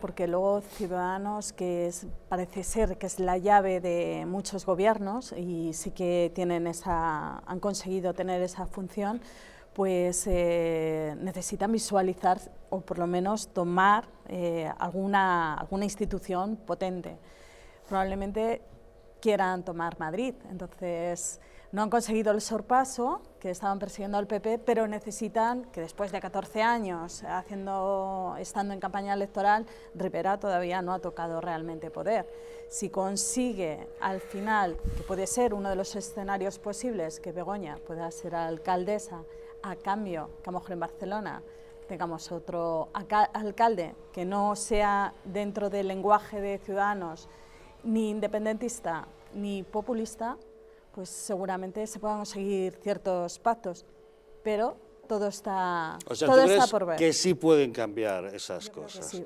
Porque luego Ciudadanos, que parece ser que es la llave de muchos gobiernos y sí que tienen esa, han conseguido tener esa función, pues eh, necesitan visualizar o por lo menos tomar eh, alguna, alguna institución potente. Probablemente quieran tomar Madrid. Entonces, no han conseguido el sorpaso que estaban persiguiendo al PP, pero necesitan que después de 14 años haciendo, estando en campaña electoral, Rivera todavía no ha tocado realmente poder. Si consigue al final, que puede ser uno de los escenarios posibles, que Begoña pueda ser alcaldesa, a cambio que a lo mejor en Barcelona tengamos otro alcalde que no sea dentro del lenguaje de ciudadanos ni independentista ni populista, pues seguramente se puedan seguir ciertos pactos, pero todo está, o por ver. que sí pueden cambiar esas cosas.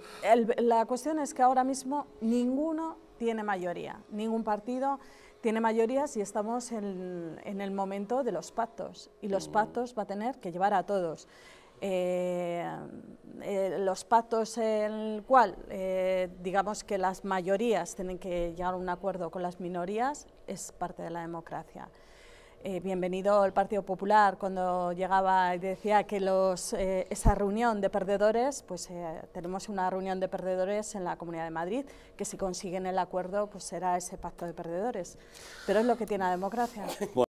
la cuestión es que ahora mismo ninguno tiene mayoría, ningún partido tiene mayoría si estamos en, el momento de los pactos, y los mm. pactos va a tener que llevar a todos. Eh, eh, los pactos en el cual eh, digamos que las mayorías tienen que llegar a un acuerdo con las minorías es parte de la democracia. bienvenido el Partido Popular cuando llegaba y decía que los, esa reunión de perdedores, pues tenemos una reunión de perdedores en la Comunidad de Madrid, que si consiguen el acuerdo pues será ese pacto de perdedores. Pero es lo que tiene la democracia.